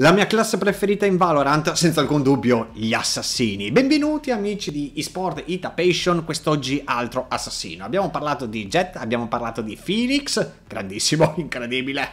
La mia classe preferita in Valorant, senza alcun dubbio, gli assassini. Benvenuti amici di eSport Itapation, quest'oggi altro assassino. Abbiamo parlato di Jet, abbiamo parlato di Phoenix, grandissimo, incredibile,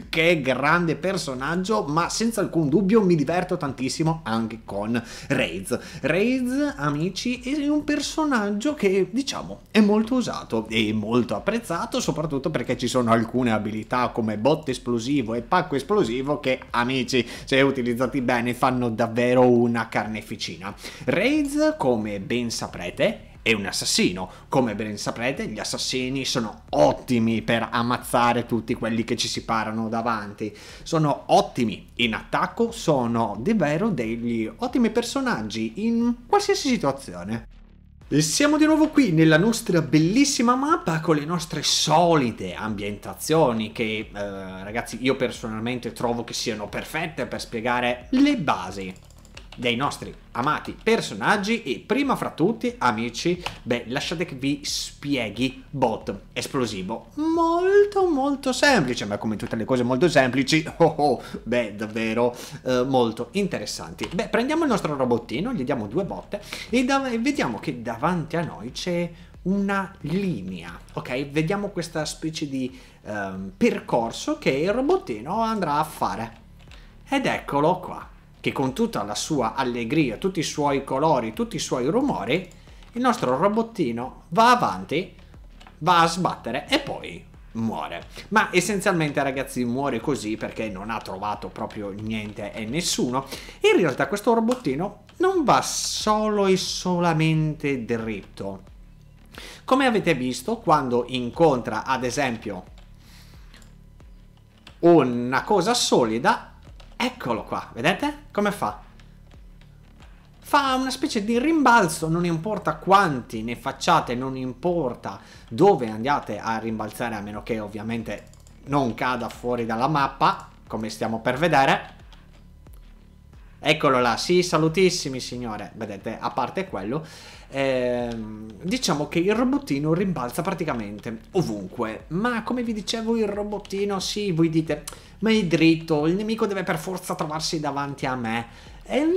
che grande personaggio, ma senza alcun dubbio mi diverto tantissimo anche con Raids. Raids, amici, è un personaggio che, diciamo, è molto usato e molto apprezzato, soprattutto perché ci sono alcune abilità come botte esplosivo e pacco esplosivo che, amici, se utilizzati bene, fanno davvero una carneficina. Raids, come ben saprete, è un assassino. Come ben saprete, gli assassini sono ottimi per ammazzare tutti quelli che ci si parano davanti. Sono ottimi in attacco, sono davvero degli ottimi personaggi in qualsiasi situazione. Siamo di nuovo qui nella nostra bellissima mappa con le nostre solite ambientazioni che eh, ragazzi io personalmente trovo che siano perfette per spiegare le basi dei nostri amati personaggi e prima fra tutti amici beh lasciate che vi spieghi bot esplosivo molto molto semplice ma come tutte le cose molto semplici oh, oh beh davvero eh, molto interessanti beh prendiamo il nostro robottino gli diamo due botte e, vediamo che davanti a noi c'è una linea, ok? Vediamo questa specie di eh, percorso che il robottino andrà a fare. Ed eccolo qua che con tutta la sua allegria, tutti i suoi colori, tutti i suoi rumori, il nostro robottino va avanti, va a sbattere e poi muore. Ma essenzialmente ragazzi muore così perché non ha trovato proprio niente e nessuno. In realtà questo robottino non va solo e solamente dritto. Come avete visto quando incontra ad esempio una cosa solida Eccolo qua, vedete? Come fa? Fa una specie di rimbalzo, non importa quanti ne facciate, non importa dove andiate a rimbalzare, a meno che ovviamente non cada fuori dalla mappa, come stiamo per vedere. Eccolo là, sì, salutissimi signore. Vedete, a parte quello, ehm, diciamo che il robottino rimbalza praticamente ovunque. Ma come vi dicevo, il robottino, sì, voi dite, ma è dritto, il nemico deve per forza trovarsi davanti a me. Ehm,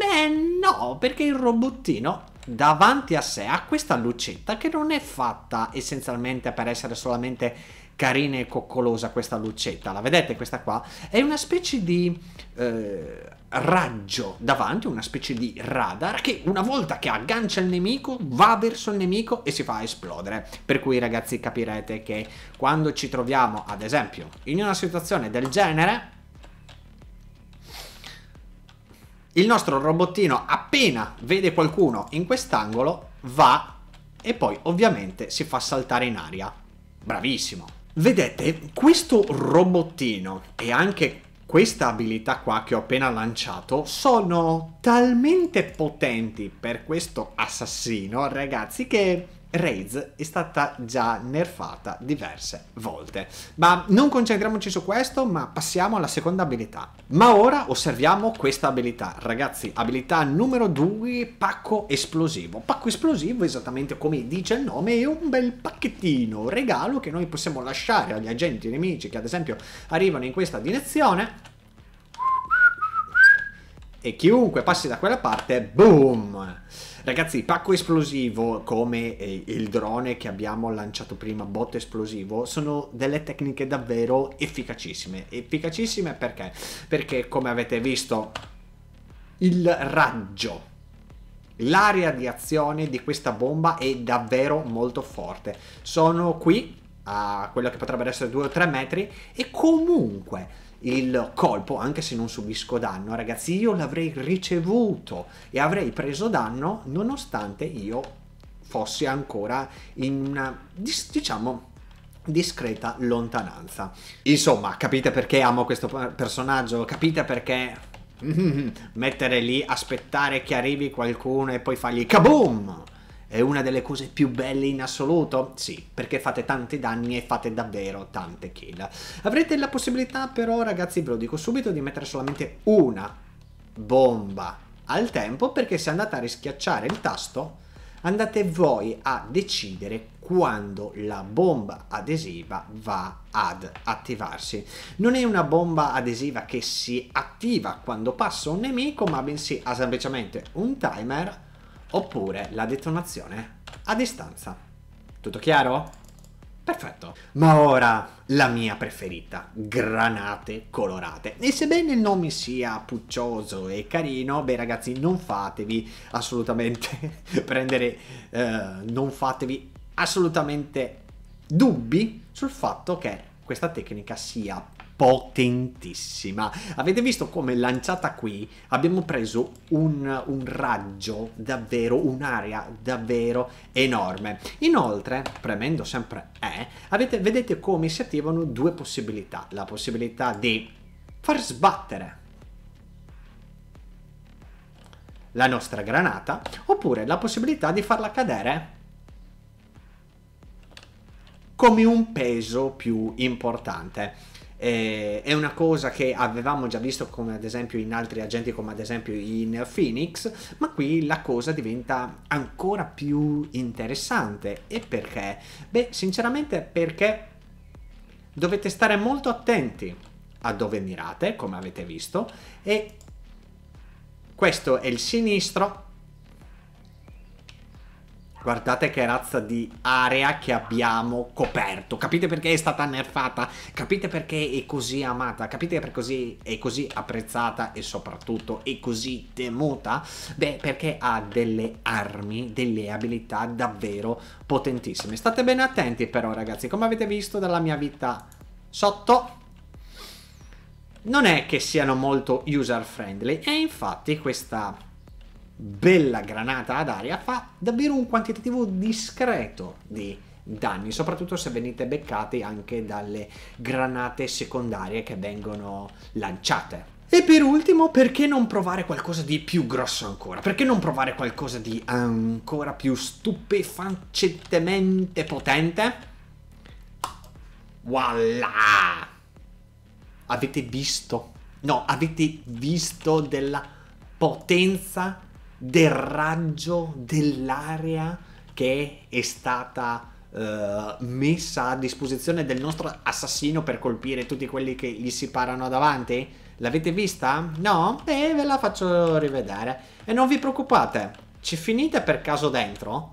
eh, no, perché il robottino davanti a sé ha questa lucetta che non è fatta essenzialmente per essere solamente carina e coccolosa questa lucetta, la vedete questa qua? È una specie di eh, raggio davanti, una specie di radar che una volta che aggancia il nemico va verso il nemico e si fa esplodere. Per cui ragazzi capirete che quando ci troviamo ad esempio in una situazione del genere il nostro robottino appena vede qualcuno in quest'angolo va e poi ovviamente si fa saltare in aria. Bravissimo! Vedete, questo robottino e anche questa abilità qua che ho appena lanciato sono talmente potenti per questo assassino, ragazzi, che Raids è stata già nerfata diverse volte. Ma non concentriamoci su questo, ma passiamo alla seconda abilità. Ma ora osserviamo questa abilità. Ragazzi, abilità numero 2, pacco esplosivo. Pacco esplosivo, esattamente come dice il nome, è un bel pacchettino, regalo che noi possiamo lasciare agli agenti nemici che ad esempio arrivano in questa direzione e chiunque passi da quella parte, boom! Ragazzi, pacco esplosivo come eh, il drone che abbiamo lanciato prima, bot esplosivo, sono delle tecniche davvero efficacissime. Efficacissime perché? Perché come avete visto il raggio L'area di azione di questa bomba è davvero molto forte. Sono qui a quello che potrebbero essere 2 o 3 metri e comunque il colpo, anche se non subisco danno. Ragazzi, io l'avrei ricevuto e avrei preso danno nonostante io fossi ancora in una, diciamo, discreta lontananza. Insomma, capite perché amo questo personaggio? Capite perché mettere lì, aspettare che arrivi qualcuno e poi fargli kaboom! è una delle cose più belle in assoluto? Sì, perché fate tanti danni e fate davvero tante kill. Avrete la possibilità però, ragazzi, ve lo dico subito, di mettere solamente una bomba al tempo, perché se andate a rischiacciare il tasto, andate voi a decidere quando la bomba adesiva va ad attivarsi. Non è una bomba adesiva che si attiva quando passa un nemico, ma bensì ha semplicemente un timer oppure la detonazione a distanza. Tutto chiaro? Perfetto. Ma ora la mia preferita, granate colorate. E sebbene il nome sia puccioso e carino, beh ragazzi non fatevi assolutamente prendere, eh, non fatevi assolutamente dubbi sul fatto che questa tecnica sia potentissima. Avete visto come lanciata qui abbiamo preso un, un raggio davvero, un'area davvero enorme. Inoltre, premendo sempre E, avete, vedete come si attivano due possibilità. La possibilità di far sbattere la nostra granata oppure la possibilità di farla cadere come un peso più importante. Eh, è una cosa che avevamo già visto come ad esempio in altri agenti, come ad esempio in Phoenix, ma qui la cosa diventa ancora più interessante. E perché? Beh, sinceramente perché dovete stare molto attenti a dove mirate, come avete visto, e questo è il sinistro Guardate che razza di area che abbiamo coperto. Capite perché è stata nerfata? Capite perché è così amata? Capite perché così è così apprezzata e soprattutto è così temuta? Beh, perché ha delle armi, delle abilità davvero potentissime. State bene attenti però ragazzi, come avete visto dalla mia vita sotto non è che siano molto user friendly e infatti questa bella granata ad aria fa davvero un quantitativo discreto di danni, soprattutto se venite beccati anche dalle granate secondarie che vengono lanciate. E per ultimo, perché non provare qualcosa di più grosso ancora? Perché non provare qualcosa di ancora più stupefacentemente potente? Voilà! Avete visto? No, avete visto della potenza del raggio dell'area che è stata eh, messa a disposizione del nostro assassino per colpire tutti quelli che gli si parano davanti? L'avete vista? No? Beh, ve la faccio rivedere. E non vi preoccupate, ci finite per caso dentro?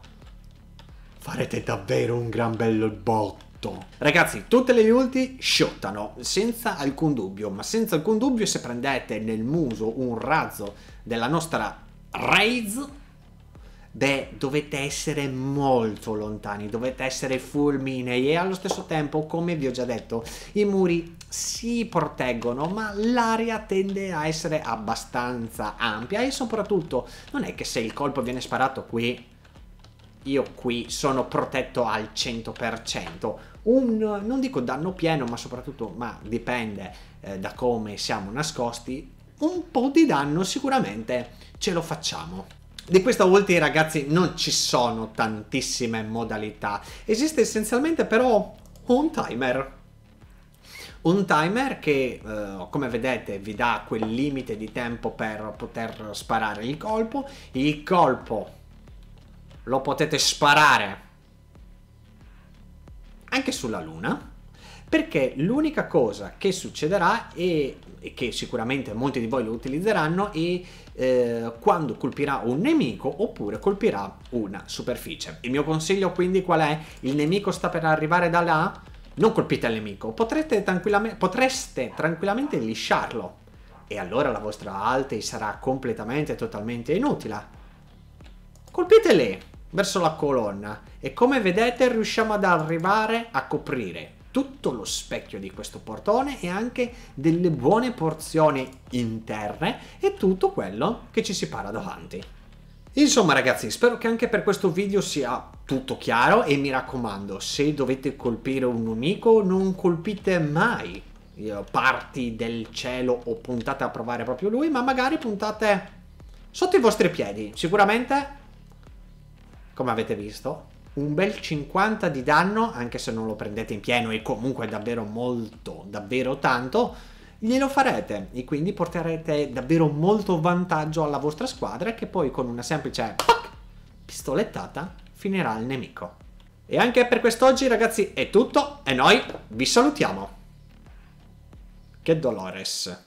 Farete davvero un gran bello botto. Ragazzi, tutte le ulti sciottano, senza alcun dubbio, ma senza alcun dubbio se prendete nel muso un razzo della nostra Raids beh, dovete essere molto lontani, dovete essere fulminei e allo stesso tempo, come vi ho già detto, i muri si proteggono, ma l'area tende a essere abbastanza ampia e soprattutto non è che se il colpo viene sparato qui io qui sono protetto al 100%. Un, non dico danno pieno, ma soprattutto, ma dipende eh, da come siamo nascosti, un po' di danno sicuramente ce lo facciamo. Di questa ulti ragazzi non ci sono tantissime modalità, esiste essenzialmente però un timer. Un timer che, eh, come vedete, vi dà quel limite di tempo per poter sparare il colpo. Il colpo lo potete sparare anche sulla luna perché l'unica cosa che succederà e, e che sicuramente molti di voi lo utilizzeranno è eh, quando colpirà un nemico oppure colpirà una superficie. Il mio consiglio quindi qual è? Il nemico sta per arrivare da là? Non colpite il nemico, tranquillamente, potreste tranquillamente lisciarlo e allora la vostra altei sarà completamente e totalmente inutile. Colpitele verso la colonna e come vedete riusciamo ad arrivare a coprire tutto lo specchio di questo portone e anche delle buone porzioni interne e tutto quello che ci si para davanti. Insomma ragazzi, spero che anche per questo video sia tutto chiaro e mi raccomando, se dovete colpire un nemico non colpite mai eh, parti del cielo o puntate a provare proprio lui, ma magari puntate sotto i vostri piedi. Sicuramente, come avete visto, un bel 50 di danno, anche se non lo prendete in pieno e comunque davvero molto, davvero tanto, glielo farete e quindi porterete davvero molto vantaggio alla vostra squadra che poi con una semplice pistolettata finirà il nemico. E anche per quest'oggi ragazzi è tutto e noi vi salutiamo. Che dolores.